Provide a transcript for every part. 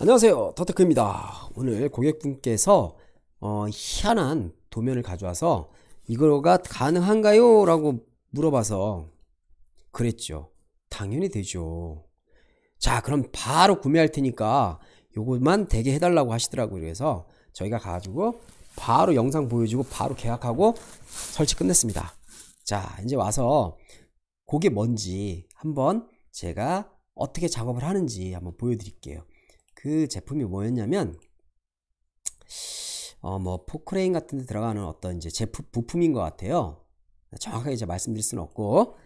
안녕하세요 터테크입니다 오늘 고객분께서 어, 희한한 도면을 가져와서 이거가 가능한가요? 라고 물어봐서 그랬죠 당연히 되죠 자 그럼 바로 구매할 테니까 요것만 되게 해달라고 하시더라고요 그래서 저희가 가지고 바로 영상 보여주고 바로 계약하고 설치 끝냈습니다 자 이제 와서 그게 뭔지 한번 제가 어떻게 작업을 하는지 한번 보여드릴게요 그 제품이 뭐였냐면 어 뭐 포크레인 같은 데 들어가는 어떤 이제 제품 부품인 것 같아요. 정확하게 이제 말씀드릴 수는 없고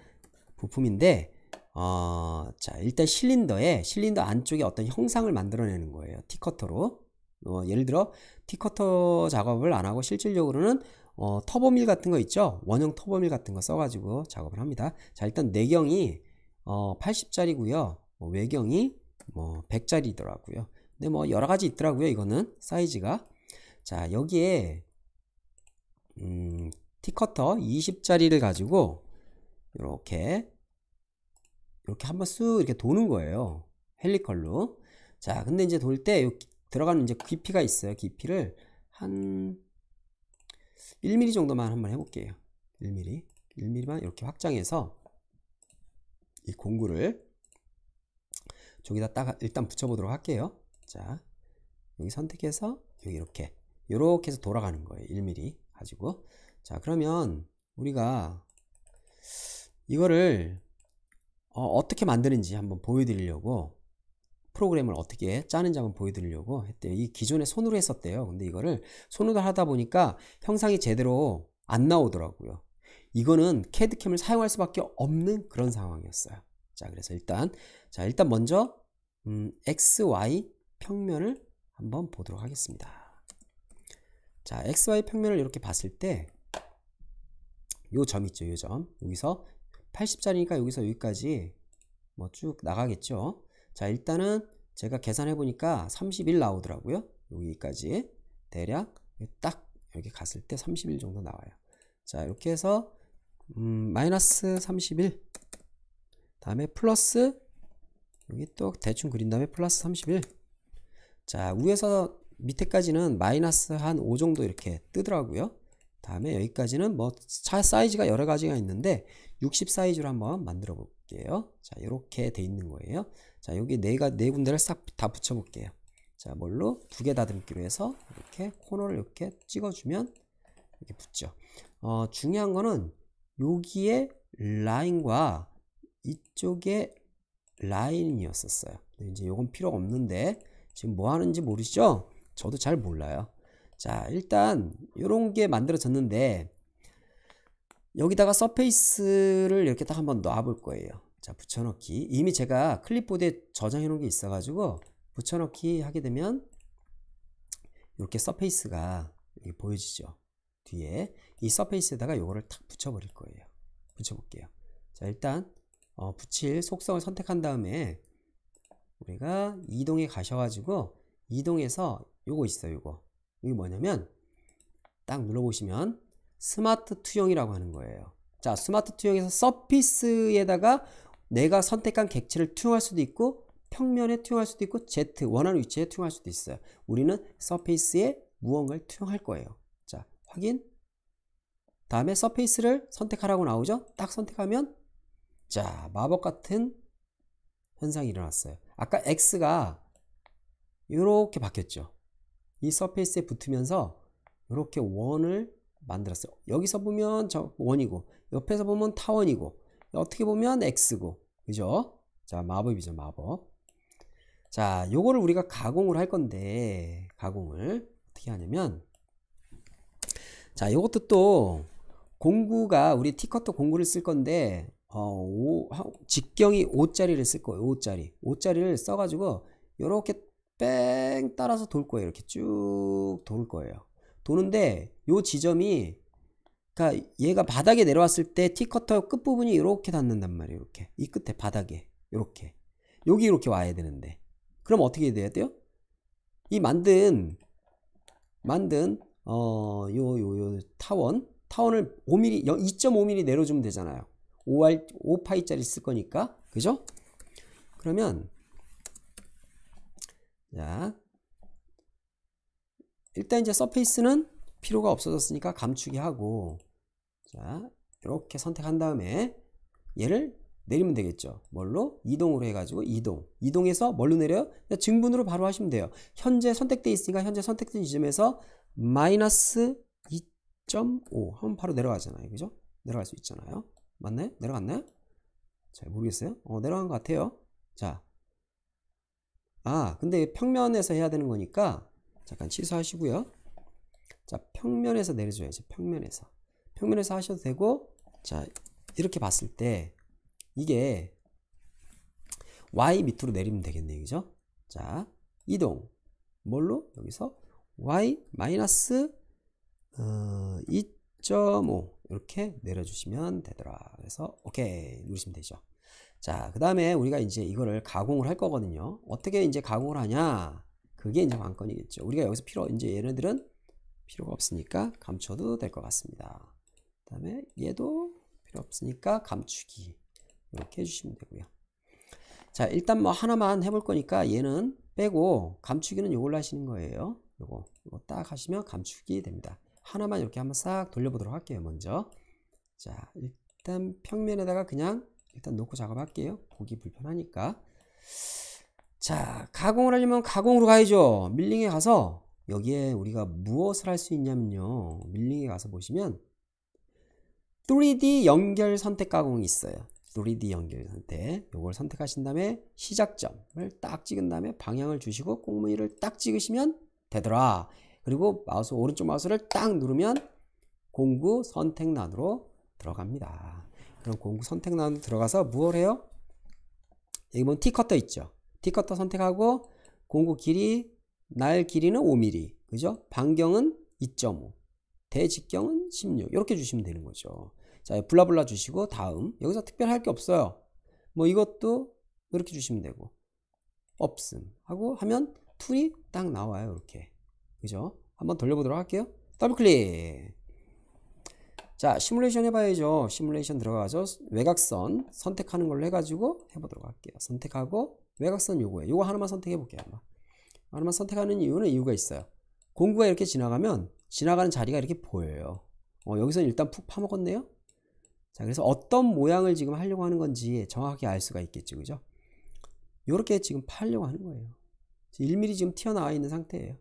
부품인데 어, 자 일단 실린더에 실린더 안쪽에 어떤 형상을 만들어내는 거예요 티커터로 어, 예를 들어 티커터 작업을 안 하고 실질적으로는 어, 터보밀 같은 거 있죠 원형 터보밀 같은 거 써가지고 작업을 합니다 자 일단 내경이 어, 80짜리고요 뭐, 외경이 뭐 100짜리더라고요. 근데 뭐 여러 가지 있더라고요. 이거는 사이즈가 자 여기에 음, 티커터 20짜리를 가지고 이렇게 이렇게 한번 쑥 이렇게 도는 거예요. 헬리컬로. 자 근데 이제 돌 때 들어가는 이제 깊이가 있어요. 깊이를 한 1mm 정도만 한번 해볼게요. 1mm, 1mm만 이렇게 확장해서 이 공구를 저기다 딱 일단 붙여보도록 할게요. 자, 여기 선택해서 여기 이렇게 이렇게 해서 돌아가는 거예요. 1mm 가지고 자 그러면 우리가 이거를 어, 떻게 만드는지 한번 보여드리려고 프로그램을 어떻게 짜는지 한번 보여드리려고 했대요. 이 기존에 손으로 했었대요. 근데 이거를 손으로 하다 보니까 형상이 제대로 안 나오더라고요. 이거는 캐드캠을 사용할 수밖에 없는 그런 상황이었어요. 자 그래서 일단 자, 일단 먼저 음, xy 평면을 한번 보도록 하겠습니다. 자, xy 평면을 이렇게 봤을 때 요 점 있죠, 요 점. 여기서 80짜리니까 여기서 여기까지 뭐 쭉 나가겠죠. 자, 일단은 제가 계산해 보니까 31 나오더라고요. 여기까지 대략 딱 여기 갔을 때 31 정도 나와요. 자, 이렇게 해서 음, 마이너스 31 다음에 플러스 여기 또 대충 그린 다음에 플러스 31자 위에서 밑에까지는 마이너스 한 5 정도 이렇게 뜨더라고요 다음에 여기까지는 뭐 차 사이즈가 여러 가지가 있는데 60 사이즈로 한번 만들어 볼게요 자 이렇게 돼 있는 거예요 자 여기 네가 네 군데를 싹 다 붙여 볼게요 자 뭘로 두 개 다듬기로 해서 이렇게 코너를 이렇게 찍어주면 이렇게 붙죠 어 중요한 거는 여기에 라인과 이쪽에 라인이었었어요. 이제 이건 필요 없는데 지금 뭐 하는지 모르시죠? 저도 잘 몰라요. 자 일단 이런게 만들어졌는데 여기다가 서페이스를 이렇게 딱 한번 놔볼 거예요. 자 붙여넣기 이미 제가 클립보드에 저장해 놓은 게 있어 가지고 붙여넣기 하게 되면 이렇게 서페이스가 이렇 보여지죠 뒤에 이 서페이스에다가 요거를 탁 붙여 버릴 거예요 붙여 볼게요 자 일단 어, 붙일 속성을 선택한 다음에 우리가 이동에 가셔가지고 이동에서 요거 있어요 요거 이게 뭐냐면 딱 눌러보시면 스마트 투영이라고 하는 거예요 자 스마트 투영에서 서피스에다가 내가 선택한 객체를 투영할 수도 있고 평면에 투영할 수도 있고 Z 원하는 위치에 투영할 수도 있어요 우리는 서피스에 무언가를 투영할 거예요 자 확인 다음에 서페이스를 선택하라고 나오죠 딱 선택하면 자, 마법 같은 현상이 일어났어요. 아까 X가 이렇게 바뀌었죠. 이 서페이스에 붙으면서 이렇게 원을 만들었어요. 여기서 보면 저 원이고 옆에서 보면 타원이고 어떻게 보면 X고 그죠? 자 마법이죠 마법 자 요거를 우리가 가공을 할 건데 가공을 어떻게 하냐면 자 요것도 또 공구가 우리 티커터 공구를 쓸 건데 어, 5, 직경이 5짜리를 쓸 거예요. 5짜리. 5짜리를 써가지고 이렇게 뺑 따라서 돌 거예요. 이렇게 쭉 돌 거예요. 도는데 요 지점이 그러니까 얘가 바닥에 내려왔을 때 티커터 끝부분이 이렇게 닿는단 말이에요. 이렇게. 이 끝에 바닥에 이렇게. 여기 이렇게 와야 되는데. 그럼 어떻게 돼야 돼요? 이 만든 만든 어요요 요, 요, 타원 타원을 5mm 2.5mm 내려주면 되잖아요. 5알, 5파이짜리 쓸 거니까. 그죠? 그러면, 자, 일단 이제 서페이스는 필요가 없어졌으니까 감추기 하고, 자, 이렇게 선택한 다음에 얘를 내리면 되겠죠. 뭘로? 이동으로 해가지고 이동. 이동해서 뭘로 내려요? 증분으로 바로 하시면 돼요. 현재 선택돼 있으니까 현재 선택된 지점에서 마이너스 2.5 하면 바로 내려가잖아요. 그죠? 내려갈 수 있잖아요. 맞네? 내려갔네? 잘 모르겠어요. 어, 내려간 것 같아요. 자. 아, 근데 평면에서 해야 되는 거니까 잠깐 취소하시고요. 자, 평면에서 내려줘야지. 평면에서. 평면에서 하셔도 되고 자, 이렇게 봤을 때 이게 y 밑으로 내리면 되겠네요. 그죠? 자, 이동. 뭘로? 여기서 y 마이2 뭐 이렇게 내려주시면 되더라 그래서 오케이 누르시면 되죠 자 그 다음에 우리가 이제 이거를 가공을 할 거거든요 어떻게 이제 가공을 하냐 그게 이제 관건이겠죠 우리가 여기서 필요 이제 얘네들은 필요가 없으니까 감춰도 될 것 같습니다 그 다음에 얘도 필요 없으니까 감추기 이렇게 해주시면 되고요 자 일단 뭐 하나만 해볼 거니까 얘는 빼고 감추기는 이걸로 하시는 거예요 요거 요거 딱 하시면 감추기 됩니다 하나만 이렇게 한번 싹 돌려보도록 할게요 먼저 자 일단 평면에다가 그냥 일단 놓고 작업할게요 보기 불편하니까 자 가공을 하려면 가공으로 가야죠 밀링에 가서 여기에 우리가 무엇을 할 수 있냐면요 밀링에 가서 보시면 3D 연결 선택 가공이 있어요 3D 연결 선택 이걸 선택하신 다음에 시작점을 딱 찍은 다음에 방향을 주시고 꽁무니를 딱 찍으시면 되더라 그리고 마우스 오른쪽 마우스를 딱 누르면 공구 선택란으로 들어갑니다. 그럼 공구 선택란으로 들어가서 무엇 해요? 여기 보면 티커터 있죠. 티커터 선택하고 공구 길이 날 길이는 5mm 그죠? 반경은 2.5 대직경은 16 이렇게 주시면 되는 거죠. 자 블라블라 주시고 다음 여기서 특별할 게 없어요. 뭐 이것도 이렇게 주시면 되고 없음 하고 하면 툴이 딱 나와요 이렇게 그죠? 한번 돌려보도록 할게요. 더블 클릭. 자, 시뮬레이션 해봐야죠. 시뮬레이션 들어가죠. 외곽선 선택하는 걸로 해가지고 해보도록 할게요. 선택하고 외곽선 요거예요. 요거 하나만 선택해볼게요. 하나만 선택하는 이유는 이유가 있어요. 공구가 이렇게 지나가면 지나가는 자리가 이렇게 보여요. 어, 여기서는 일단 푹 파먹었네요. 자, 그래서 어떤 모양을 지금 하려고 하는 건지 정확하게알 수가 있겠죠. 그죠? 요렇게 지금 팔려고 하는 거예요. 1mm 지금 튀어나와 있는 상태예요.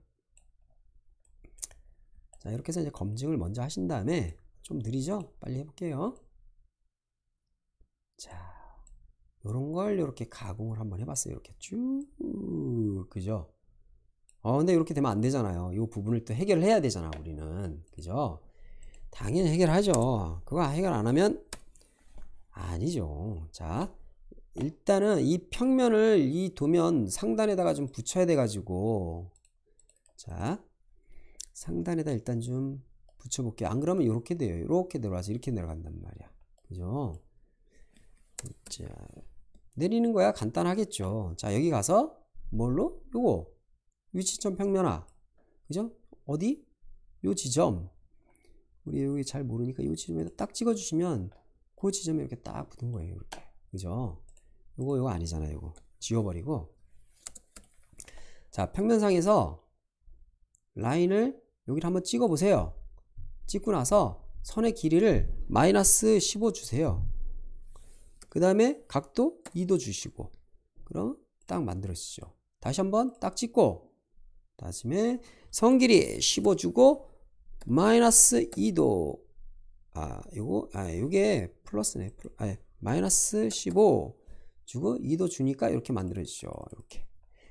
자, 이렇게 해서 이제 검증을 먼저 하신 다음에 좀 느리죠? 빨리 해볼게요. 자, 요런 걸 이렇게 가공을 한번 해봤어요. 이렇게 쭉, 그죠? 어, 근데 이렇게 되면 안 되잖아요. 요 부분을 또 해결을 해야 되잖아, 우리는. 그죠? 당연히 해결하죠. 그거 해결 안 하면 아니죠. 자, 일단은 이 평면을 이 도면 상단에다가 좀 붙여야 돼가지고, 자, 상단에다 일단 좀 붙여볼게요. 안 그러면 이렇게 돼요. 이렇게 내려와서 이렇게 내려간단 말이야. 그죠? 자, 내리는 거야 간단하겠죠. 자, 여기 가서 뭘로? 요거 위치점 평면화. 그죠? 어디? 요 지점. 우리 여기 잘 모르니까 요 지점에다 딱 찍어주시면 그 지점에 이렇게 딱 붙은 거예요. 이렇게. 그죠? 요거 요거 아니잖아요. 요거 지워버리고. 자, 평면상에서 라인을 여기를 한번 찍어 보세요 찍고 나서 선의 길이를 마이너스 15 주세요 그 다음에 각도 2도 주시고 그럼 딱 만들어지죠 다시 한번 딱 찍고 다음에 선 길이 15 주고 마이너스 2도 아이거아이게 플러스네 플러, 아 예. 마이너스 15 주고 2도 주니까 이렇게 만들어지죠 이렇게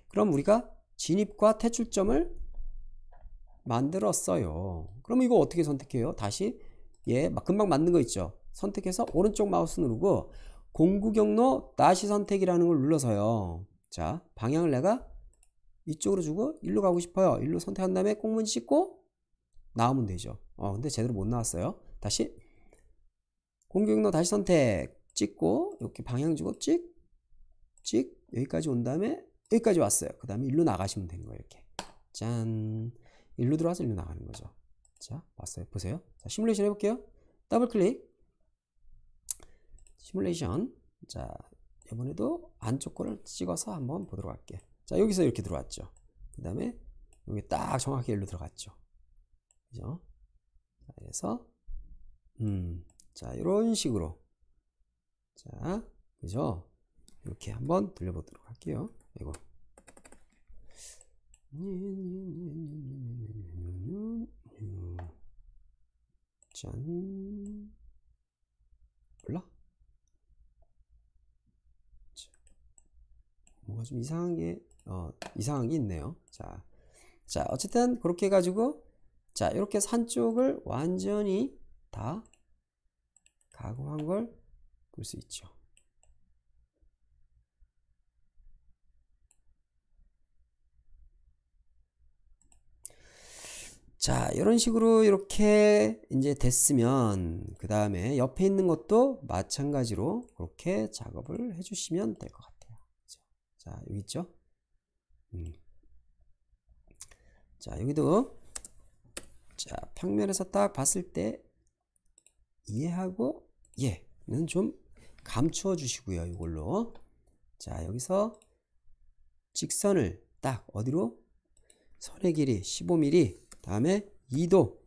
그럼 우리가 진입과 퇴출점을 만들었어요. 그럼 이거 어떻게 선택해요? 다시 예, 금방 만든 거 있죠. 선택해서 오른쪽 마우스 누르고 공구 경로 다시 선택이라는 걸 눌러서요. 자, 방향을 내가 이쪽으로 주고 일로 가고 싶어요. 일로 선택한 다음에 꽁무지 씻고 나오면 되죠. 어, 근데 제대로 못 나왔어요. 다시 공구 경로 다시 선택 찍고 이렇게 방향 주고 찍, 찍 여기까지 온 다음에 여기까지 왔어요. 그 다음에 일로 나가시면 되는 거예요. 이렇게 짠. 일로 들어와서 일로 나가는 거죠 자봤어요 보세요 자 시뮬레이션 해볼게요 더블 클릭 시뮬레이션 자 이번에도 안쪽 거를 찍어서 한번 보도록 할게 요자 여기서 이렇게 들어왔죠 그 다음에 여기 딱 정확히 일로 들어갔죠 그죠 자, 그래서 음자 이런 식으로 자 그죠 이렇게 한번 돌려보도록 할게요 이거 짠 몰라? 자, 가좀 이상한 게 어, 이상한 게 있네요 자, 자 어쨌든 그렇게 해가지고 자 이렇게 산 쪽을 완전히 다 가공한 걸 볼 수 있죠 자 이런 식으로 이렇게 이제 됐으면 그 다음에 옆에 있는 것도 마찬가지로 그렇게 작업을 해주시면 될 것 같아요 자 여기 있죠 음. 자 여기도 자 평면에서 딱 봤을 때 이해하고 예는 좀 감추어 주시고요 이걸로 자 여기서 직선을 딱 어디로 선의 길이 15mm 다음에 2도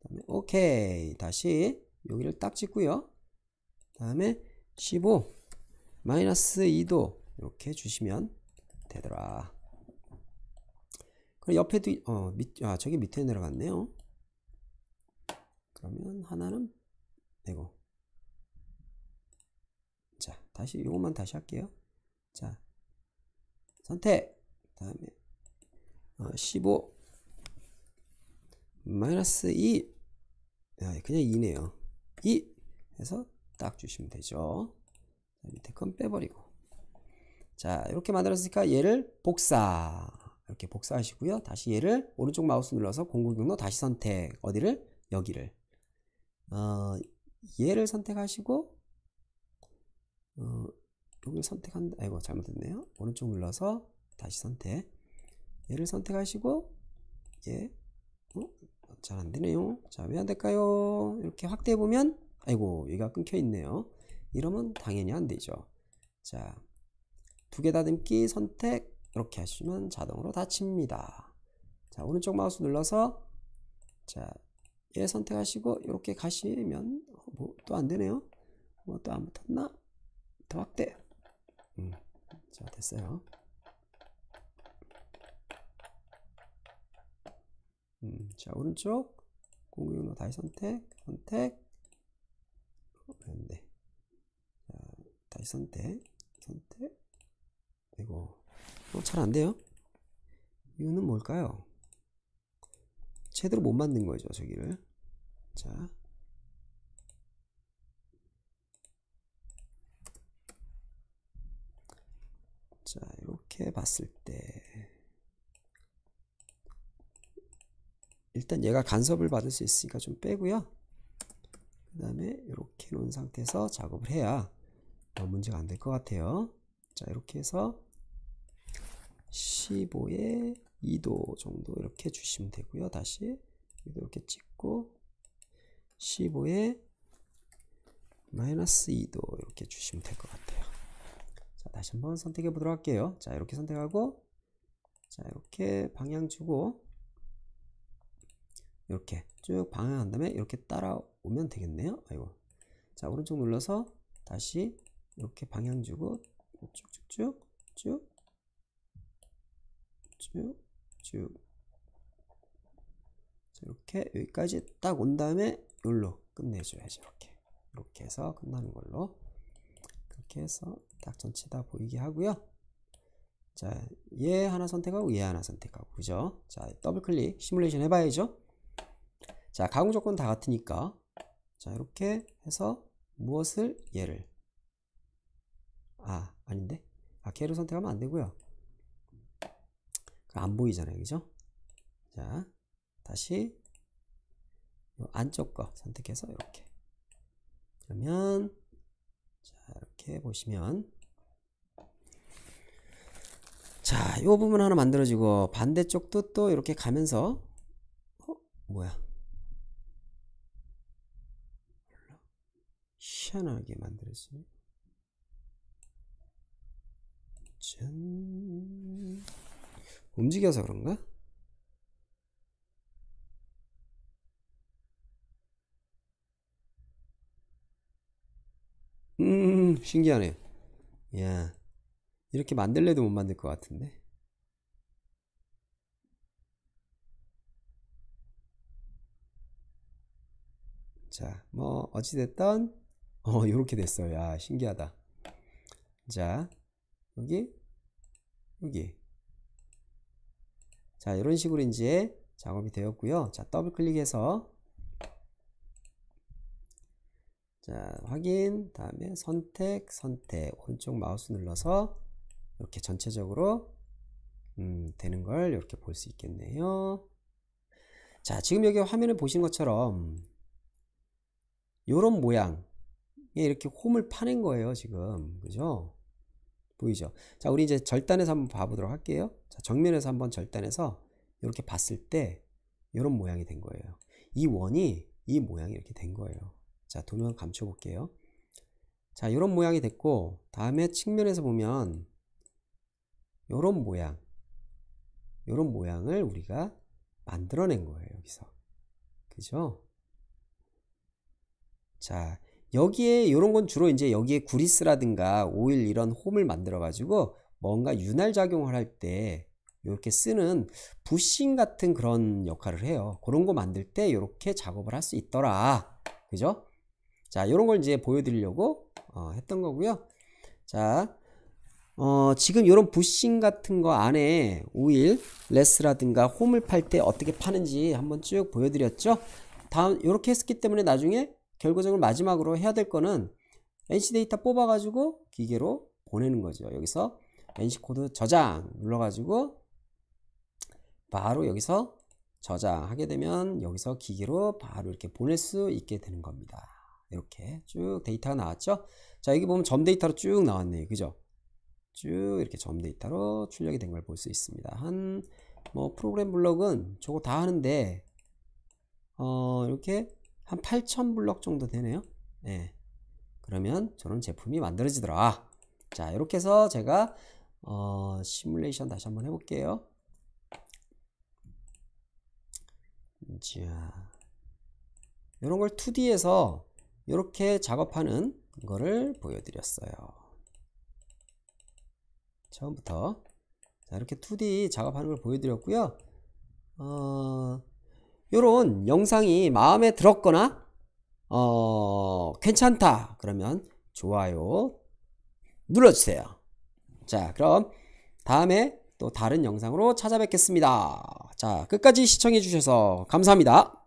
다음에 오케이 다시 여기를 딱 찍고요 다음에 15 마이너스 2도 이렇게 주시면 되더라 그럼 옆에도 어, 밑, 아 저기 밑에 내려갔네요 그러면 하나는 빼고 자 다시 이것만 다시 할게요 자 선택 다음에 어, 15 마이너스 2 아, 그냥 2네요 2 해서 딱 주시면 되죠 밑에 건 빼버리고 자 이렇게 만들었으니까 얘를 복사 이렇게 복사하시고요 다시 얘를 오른쪽 마우스 눌러서 공구 경로 다시 선택 어디를 여기를 어, 얘를 선택하시고 어, 여기 선택한 아이고 잘못됐네요 오른쪽 눌러서 다시 선택 얘를 선택하시고 얘 어? 잘 안되네요 자 왜 안될까요 이렇게 확대해 보면 아이고 여기가 끊겨 있네요 이러면 당연히 안되죠 자두개 다듬기 선택 이렇게 하시면 자동으로 닫힙니다 자 오른쪽 마우스 눌러서 자얘 예, 선택하시고 이렇게 가시면 어, 뭐, 또 안되네요 뭐또안 붙었나 더 확대 음, 자 됐어요 음, 자 오른쪽 공유로 다시 선택 선택 안돼 자, 다시 선택 선택 이거 어, 잘 안돼요 이유는 뭘까요 제대로 못 만든 거죠 저기를 자 자, 이렇게 봤을 때 일단 얘가 간섭을 받을 수 있으니까 좀 빼고요. 그 다음에 이렇게 놓은 상태에서 작업을 해야 더 문제가 안 될 것 같아요. 자 이렇게 해서 15에 2도 정도 이렇게 주시면 되고요. 다시 이렇게 찍고 15에 마이너스 2도 이렇게 주시면 될 것 같아요. 자 다시 한번 선택해 보도록 할게요. 자 이렇게 선택하고 자 이렇게 방향 주고 이렇게 쭉 방향한 다음에 이렇게 따라오면 되겠네요 아이고 자 오른쪽 눌러서 다시 이렇게 방향 주고 쭉쭉쭉 쭉 쭉 쭉 자, 이렇게 여기까지 딱 온 다음에 여기로 끝내줘야지 이렇게 이렇게 해서 끝나는 걸로 그렇게 해서 딱 전체 다 보이게 하고요 자 얘 하나 선택하고 얘 하나 선택하고 그죠 자 더블 클릭 시뮬레이션 해봐야죠 자, 가공 조건 다 같으니까 자, 이렇게 해서 무엇을 얘를 아, 아닌데. 아, 걔를 선택하면 안 되고요. 안 보이잖아요. 그죠? 자, 다시 안쪽 거 선택해서 이렇게 그러면 자, 이렇게 보시면 자, 이 부분 하나 만들어지고 반대쪽도 또 이렇게 가면서 어? 뭐야? 희한하게 만들어지네 짠 움직여서 그런가? 음 신기하네요 야 이렇게 만들래도 못 만들 것 같은데 자 뭐 어찌됐던 어, 이렇게 됐어요. 야, 신기하다. 자, 여기, 여기. 자, 이런 식으로 이제 작업이 되었고요. 자, 더블 클릭해서 자, 확인, 다음에 선택, 선택, 오른쪽 마우스 눌러서 이렇게 전체적으로 음, 되는 걸 이렇게 볼 수 있겠네요. 자, 지금 여기 화면을 보신 것처럼 이런 모양 예, 이렇게 홈을 파낸 거예요 지금 그죠 보이죠 자 우리 이제 절단해서 한번 봐보도록 할게요 자 정면에서 한번 절단해서 이렇게 봤을 때 이런 모양이 된 거예요 이 원이 이 모양이 이렇게 된 거예요 자 도면 감춰 볼게요 자 이런 모양이 됐고 다음에 측면에서 보면 이런 모양 이런 모양을 우리가 만들어낸 거예요 여기서 그죠 자 여기에 이런 건 주로 이제 여기에 구리스라든가 오일 이런 홈을 만들어 가지고 뭔가 윤활 작용을 할 때 이렇게 쓰는 부싱 같은 그런 역할을 해요. 그런 거 만들 때 이렇게 작업을 할 수 있더라. 그죠? 자, 이런 걸 이제 보여드리려고 어, 했던 거고요. 자, 어, 지금 이런 부싱 같은 거 안에 오일, 레스라든가 홈을 팔 때 어떻게 파는지 한번 쭉 보여드렸죠. 다음 이렇게 했기 때문에 나중에 결과적으로 마지막으로 해야 될 거는 NC 데이터 뽑아가지고 기계로 보내는 거죠. 여기서 NC 코드 저장 눌러가지고 바로 여기서 저장하게 되면 여기서 기계로 바로 이렇게 보낼 수 있게 되는 겁니다. 이렇게 쭉 데이터가 나왔죠. 자 여기 보면 점 데이터로 쭉 나왔네요. 그죠? 쭉 이렇게 점 데이터로 출력이 된 걸 볼 수 있습니다. 한 뭐 프로그램 블록은 저거 다 하는데 어 이렇게 한 8,000블럭 정도 되네요. 예. 그러면 저런 제품이 만들어지더라. 자, 이렇게 해서 제가 어, 시뮬레이션 다시 한번 해볼게요. 자, 이런 걸 2D에서 이렇게 작업하는 거를 보여드렸어요. 처음부터 자, 이렇게 2D 작업하는 걸 보여드렸고요. 어, 이런 영상이 마음에 들었거나 어, 괜찮다 그러면 좋아요 눌러주세요. 자 그럼 다음에 또 다른 영상으로 찾아뵙겠습니다. 자 끝까지 시청해주셔서 감사합니다.